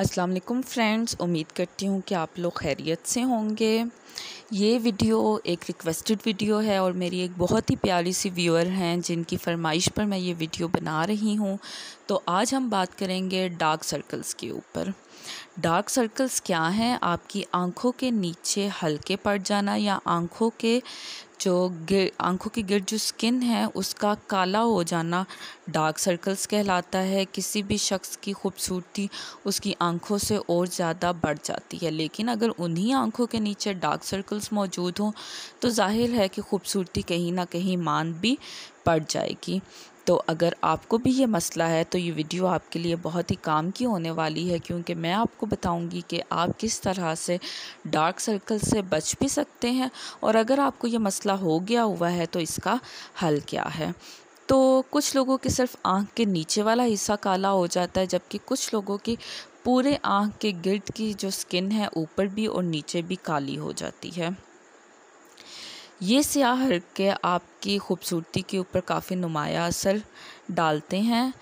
अस्सलाम वालेकुम फ्रेंड्स उम्मीद करती हूँ कि आप लोग खैरियत से होंगे ये वीडियो एक रिक्वेस्टेड वीडियो है और मेरी एक बहुत ही प्यारी सी व्यूअर हैं जिनकी फरमाइश पर मैं ये वीडियो बना रही हूँ तो आज हम बात करेंगे डार्क सर्कल्स के ऊपर डार्क सर्कल्स क्या हैं आपकी आंखों के नीचे हल्के पड़ जाना या आंखों के जो आंखों की गिर जो स्किन है उसका काला हो जाना डार्क सर्कल्स कहलाता है किसी भी शख्स की खूबसूरती उसकी आंखों से और ज़्यादा बढ़ जाती है लेकिन अगर उन्हीं आंखों के नीचे डार्क सर्कल्स मौजूद हों तो जाहिर है कि खूबसूरती कहीं ना कहीं मान भी पड़ जाएगी तो अगर आपको भी ये मसला है तो ये वीडियो आपके लिए बहुत ही काम की होने वाली है क्योंकि मैं आपको बताऊंगी कि आप किस तरह से डार्क सर्कल से बच भी सकते हैं और अगर आपको ये मसला हो गया हुआ है तो इसका हल क्या है तो कुछ लोगों की सिर्फ आँख के नीचे वाला हिस्सा काला हो जाता है जबकि कुछ लोगों की पूरे आँख के गिर्द की जो स्किन है ऊपर भी और नीचे भी काली हो जाती है ये सयाह हल्के आपकी ख़ूबसूरती के ऊपर काफ़ी नुमाया असर डालते हैं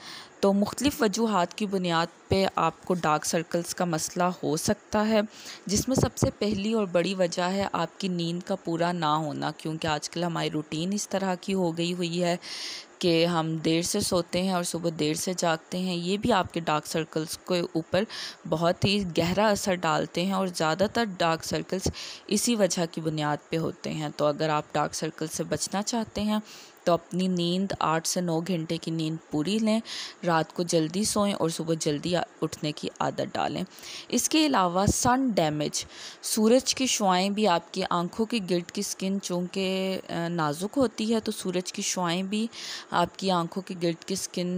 तो मुख्तलिफ़ वजूहत की बुनियाद पे आपको डार्क सर्कल्स का मसला हो सकता है जिसमें सबसे पहली और बड़ी वजह है आपकी नींद का पूरा ना होना क्योंकि आजकल हमारी रूटीन इस तरह की हो गई हुई है कि हम देर से सोते हैं और सुबह देर से जागते हैं ये भी आपके डार्क सर्कल्स के ऊपर बहुत ही गहरा असर डालते हैं और ज़्यादातर डार्क सर्कल्स इसी वजह की बुनियाद पे होते हैं तो अगर आप डार्क सर्कल से बचना चाहते हैं तो अपनी नींद आठ से नौ घंटे की नींद पूरी लें रात को जल्दी सोएं और सुबह जल्दी उठने की आदत डालें इसके अलावा सन डैमेज सूरज की शुआएँ भी आपकी आंखों की गिल्ट की स्किन चूँकि नाजुक होती है तो सूरज की शुआएँ भी आपकी आंखों की गिल्ट की स्किन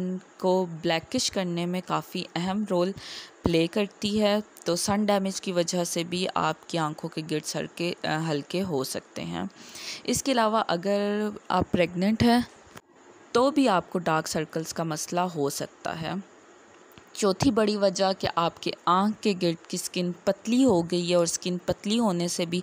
को ब्लैकिश करने में काफ़ी अहम रोल प्ले करती है तो सन डैमेज की वजह से भी आपकी आंखों के गिर्द हल्के हल्के हो सकते हैं इसके अलावा अगर आप प्रेग्नेंट हैं तो भी आपको डार्क सर्कल्स का मसला हो सकता है चौथी बड़ी वजह कि आपके आँख के गिर्द की स्किन पतली हो गई है और स्किन पतली होने से भी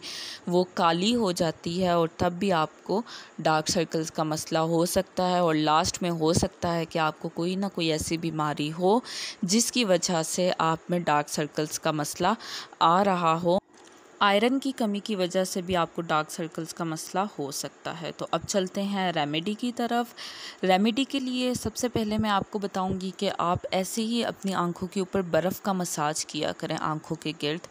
वो काली हो जाती है और तब भी आपको डार्क सर्कल्स का मसला हो सकता है और लास्ट में हो सकता है कि आपको कोई ना कोई ऐसी बीमारी हो जिसकी वजह से आप में डार्क सर्कल्स का मसला आ रहा हो आयरन की कमी की वजह से भी आपको डार्क सर्कल्स का मसला हो सकता है तो अब चलते हैं रेमेडी की तरफ रेमेडी के लिए सबसे पहले मैं आपको बताऊंगी कि आप ऐसे ही अपनी आंखों के ऊपर बर्फ़ का मसाज किया करें आंखों के गिर्द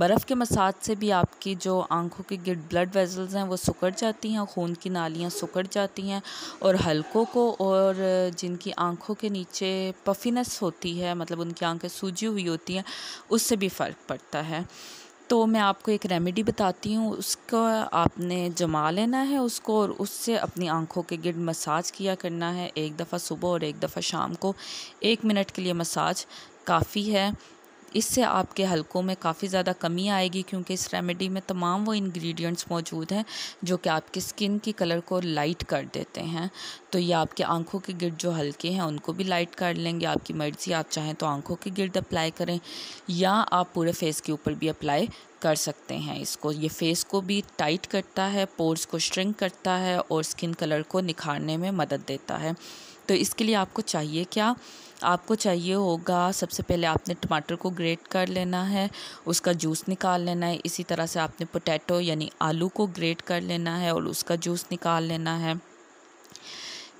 बर्फ़ के मसाज से भी आपकी जो आंखों के गिर्द ब्लड वेजल्स हैं वो सुकड़ जाती हैं खून की नालियाँ सुकड़ जाती हैं और हल्कों को और जिनकी आँखों के नीचे पफिनस होती है मतलब उनकी आँखें सूजी हुई होती हैं उससे भी फ़र्क पड़ता है तो मैं आपको एक रेमेडी बताती हूँ उसका आपने जमा लेना है उसको और उससे अपनी आंखों के गिर्द मसाज किया करना है एक दफ़ा सुबह और एक दफ़ा शाम को एक मिनट के लिए मसाज काफ़ी है इससे आपके हल्कों में काफ़ी ज़्यादा कमी आएगी क्योंकि इस रेमेडी में तमाम वो इंग्रेडिएंट्स मौजूद हैं जो कि आपकी स्किन की कलर को लाइट कर देते हैं तो ये आपके आंखों के गिरद जो हल्के हैं उनको भी लाइट कर लेंगे आपकी मर्ज़ी आप चाहें तो आंखों के गिरद अप्लाई करें या आप पूरे फेस के ऊपर भी अप्लाई कर सकते हैं इसको ये फेस को भी टाइट करता है पोर्स को श्रिंक करता है और स्किन कलर को निखारने में मदद देता है तो इसके लिए आपको चाहिए क्या आपको चाहिए होगा सबसे पहले आपने टमाटर को ग्रेट कर लेना है उसका जूस निकाल लेना है इसी तरह से आपने पोटैटो यानी आलू को ग्रेट कर लेना है और उसका जूस निकाल लेना है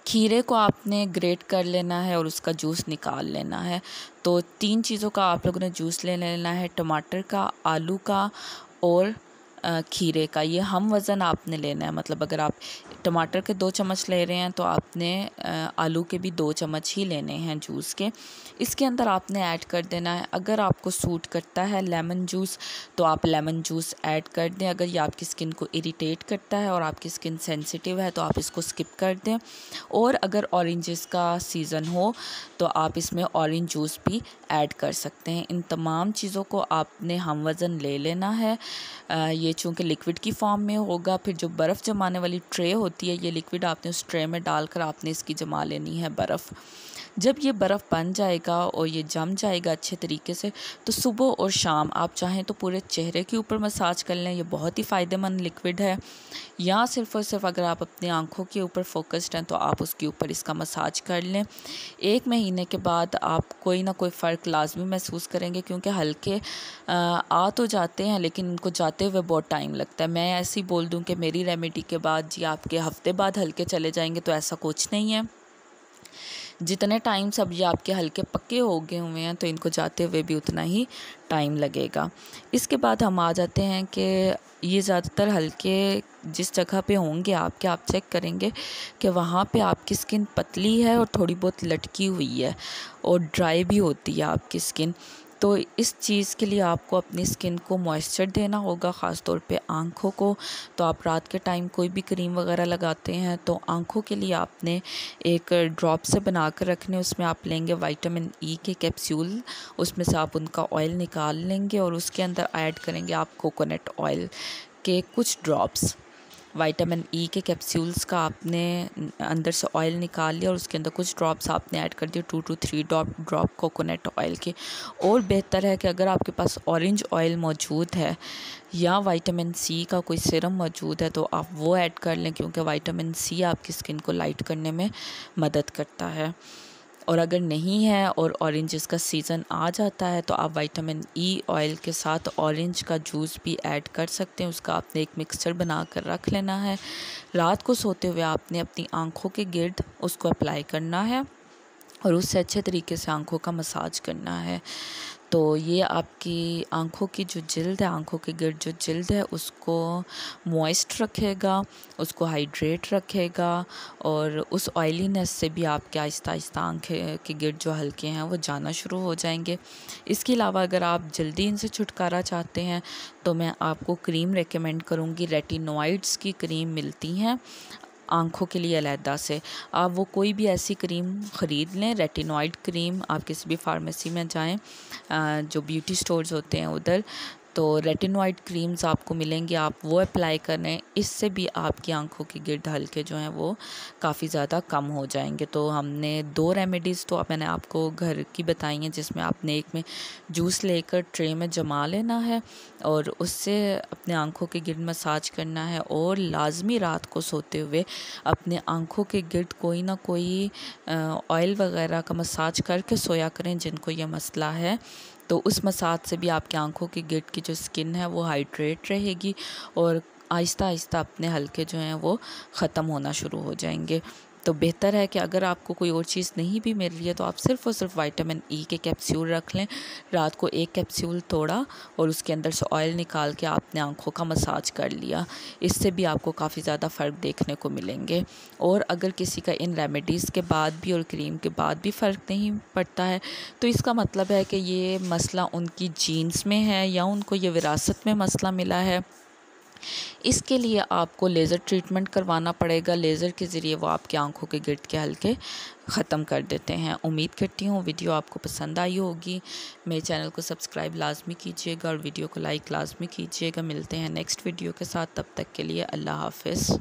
खीरे को आपने ग्रेट कर लेना है और उसका जूस निकाल लेना है तो तीन चीज़ों का आप लोगों ने जूस ले लेना है टमाटर का आलू का और खीरे का ये हम वज़न आपने लेना है मतलब अगर आप टमाटर के दो चम्मच ले रहे हैं तो आपने आलू के भी दो चम्मच ही लेने हैं जूस के इसके अंदर आपने ऐड कर देना है अगर आपको सूट करता है लेमन जूस तो आप लेमन जूस ऐड कर दें अगर ये आपकी स्किन को इरीटेट करता है और आपकी स्किन सेंसिटिव है तो आप इसको स्किप कर दें और अगर ऑरेंजेस का सीज़न हो तो आप इसमें औरेंज जूस भी ऐड कर सकते हैं इन तमाम चीज़ों को आपने हम वज़न ले लेना है ये चूँकि लिक्विड की फॉर्म में होगा फिर जो बर्फ़ जमाने वाली ट्रे होती है ये लिक्विड आपने उस ट्रे में डालकर आपने इसकी जमा लेनी है बर्फ़ जब ये बर्फ़ बन जाएगा और ये जम जाएगा अच्छे तरीके से तो सुबह और शाम आप चाहें तो पूरे चेहरे के ऊपर मसाज कर लें ये बहुत ही फ़ायदेमंद लिक्विड है या सिर्फ और सिर्फ अगर आप अपनी आँखों के ऊपर फोकस्ड हैं तो आप उसके ऊपर इसका मसाज कर लें एक महीने के बाद आप कोई ना कोई फ़र्क लाजमी महसूस करेंगे क्योंकि हल्के आ तो जाते हैं लेकिन उनको जाते हुए बहुत टाइम लगता है मैं ऐसे ही बोल दूँ कि मेरी रेमेडी के बाद जी आपके हफ्ते बाद हल्के चले जाएंगे तो ऐसा कुछ नहीं है जितने टाइम सब्जी आपके हल्के पक्के हो गए हुए हैं तो इनको जाते हुए भी उतना ही टाइम लगेगा इसके बाद हम आ जाते हैं कि ये ज़्यादातर हल्के जिस जगह पे होंगे आपके आप चेक करेंगे कि वहाँ पे आपकी स्किन पतली है और थोड़ी बहुत लटकी हुई है और ड्राई भी होती है आपकी स्किन तो इस चीज़ के लिए आपको अपनी स्किन को मॉइस्चर देना होगा ख़ास तौर पे आँखों को तो आप रात के टाइम कोई भी क्रीम वगैरह लगाते हैं तो आँखों के लिए आपने एक ड्रॉप से बना कर रखने उसमें आप लेंगे वाइटामिन ई e के कैप्सूल उसमें से आप उनका ऑयल निकाल लेंगे और उसके अंदर ऐड करेंगे आप कोकोनट ऑयल के कुछ ड्रॉप्स विटामिन ई e के कैप्सूल्स का आपने अंदर से ऑयल निकाल लिया और उसके अंदर कुछ ड्रॉप्स आपने ऐड कर दिए two two three drop drop coconut oil के और बेहतर है कि अगर आपके पास ऑरेंज ऑयल मौजूद है या विटामिन सी का कोई सिरम मौजूद है तो आप वो ऐड कर लें क्योंकि विटामिन सी आपकी स्किन को लाइट करने में मदद करता है और अगर नहीं है और ऑरेंजेस का सीज़न आ जाता है तो आप विटामिन ई ऑयल के साथ ऑरेंज का जूस भी ऐड कर सकते हैं उसका आपने एक मिक्सचर बना कर रख लेना है रात को सोते हुए आपने अपनी आँखों के गिर्द उसको अप्लाई करना है और उससे अच्छे तरीके से आँखों का मसाज करना है तो ये आपकी आँखों की जो जल्द है आँखों के गिर जो जल्द है उसको मॉइस्ट रखेगा उसको हाइड्रेट रखेगा और उस ऑयलीनेस से भी आपके आहिस्ता आहिस्ता आँखें के गिर जो हल्के हैं वो जाना शुरू हो जाएंगे इसके अलावा अगर आप जल्दी इनसे छुटकारा चाहते हैं तो मैं आपको क्रीम रेकमेंड करूँगी रेटिनोइड्स की क्रीम मिलती हैं आँखों के लिए अलहदा से आप वो कोई भी ऐसी क्रीम ख़रीद लें रेटिनॉइड क्रीम आप किसी भी फार्मेसी में जाएं जो ब्यूटी स्टोर्स होते हैं उधर तो रेटिनॉइड क्रीम्स आपको मिलेंगी आप वो अप्लाई करें इससे भी आपकी आंखों के गिरद हल्के जो हैं वो काफ़ी ज़्यादा कम हो जाएंगे तो हमने दो रेमेडीज़ तो मैंने आपको घर की बताई हैं जिसमें आपने एक में जूस लेकर ट्रे में जमा लेना है और उससे अपने आंखों के गिरद मसाज करना है और लाजमी रात को सोते हुए अपने आंखों के गिरद कोई ना कोई ऑयल वगैरह का मसाज करके सोया करें जिनको यह मसला है तो उस मसाज से भी आपकी आँखों के गिट की जो स्किन है वो हाइड्रेट रहेगी और आहिस्ता आहिस्ता अपने हल्के जो हैं वो ख़त्म होना शुरू हो जाएंगे तो बेहतर है कि अगर आपको कोई और चीज़ नहीं भी मिल रही है तो आप सिर्फ और सिर्फ विटामिन ई e के कैप्सूल रख लें रात को एक कैप्सूल तोड़ा और उसके अंदर से ऑयल निकाल के आपने आँखों का मसाज कर लिया इससे भी आपको काफ़ी ज़्यादा फ़र्क देखने को मिलेंगे और अगर किसी का इन रेमेडीज़ के बाद भी और क्रीम के बाद भी फ़र्क नहीं पड़ता है तो इसका मतलब है कि ये मसला उनकी जीन्स में है या उनको ये विरासत में मसला मिला है इसके लिए आपको लेज़र ट्रीटमेंट करवाना पड़ेगा लेज़र के ज़रिए वो आपकी आंखों के गिरद के हल्के ख़त्म कर देते हैं उम्मीद करती हूँ वीडियो आपको पसंद आई होगी मेरे चैनल को सब्सक्राइब लाजमी कीजिएगा और वीडियो को लाइक लाजमी कीजिएगा मिलते हैं नेक्स्ट वीडियो के साथ तब तक के लिए अल्लाह हाफिज़